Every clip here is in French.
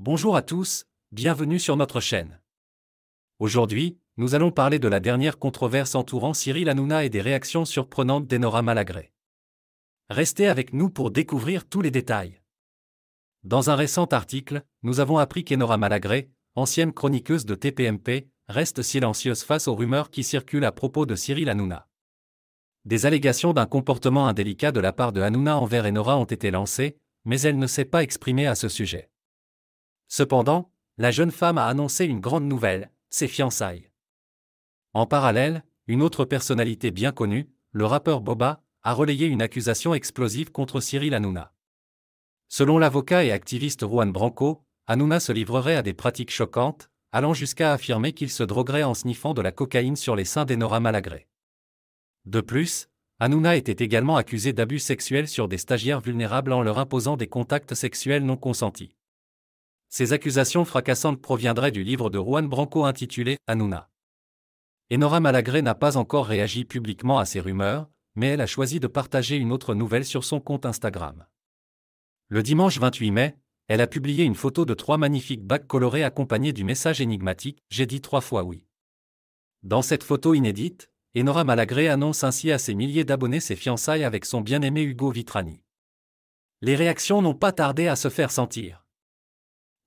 Bonjour à tous, bienvenue sur notre chaîne. Aujourd'hui, nous allons parler de la dernière controverse entourant Cyril Hanouna et des réactions surprenantes d'Enora Malagré. Restez avec nous pour découvrir tous les détails. Dans un récent article, nous avons appris qu'Enora Malagré, ancienne chroniqueuse de TPMP, reste silencieuse face aux rumeurs qui circulent à propos de Cyril Hanouna. Des allégations d'un comportement indélicat de la part de Hanouna envers Enora ont été lancées, mais elle ne s'est pas exprimée à ce sujet. Cependant, la jeune femme a annoncé une grande nouvelle, ses fiançailles. En parallèle, une autre personnalité bien connue, le rappeur Boba, a relayé une accusation explosive contre Cyril Hanouna. Selon l'avocat et activiste Juan Branco, Hanouna se livrerait à des pratiques choquantes, allant jusqu'à affirmer qu'il se droguerait en sniffant de la cocaïne sur les seins d'Enora Malagré. De plus, Hanouna était également accusé d'abus sexuels sur des stagiaires vulnérables en leur imposant des contacts sexuels non consentis. Ces accusations fracassantes proviendraient du livre de Juan Branco intitulé Anuna. Enora Malagré n'a pas encore réagi publiquement à ces rumeurs, mais elle a choisi de partager une autre nouvelle sur son compte Instagram. Le dimanche 28 mai, elle a publié une photo de trois magnifiques bacs colorés accompagnés du message énigmatique J'ai dit trois fois oui. Dans cette photo inédite, Enora Malagré annonce ainsi à ses milliers d'abonnés ses fiançailles avec son bien-aimé Hugo Vitrani. Les réactions n'ont pas tardé à se faire sentir.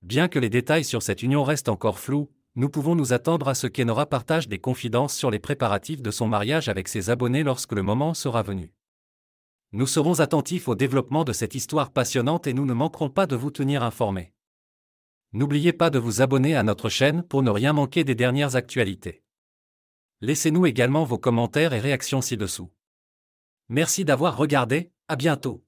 Bien que les détails sur cette union restent encore flous, nous pouvons nous attendre à ce qu'Enora partage des confidences sur les préparatifs de son mariage avec ses abonnés lorsque le moment sera venu. Nous serons attentifs au développement de cette histoire passionnante et nous ne manquerons pas de vous tenir informés. N'oubliez pas de vous abonner à notre chaîne pour ne rien manquer des dernières actualités. Laissez-nous également vos commentaires et réactions ci-dessous. Merci d'avoir regardé, à bientôt.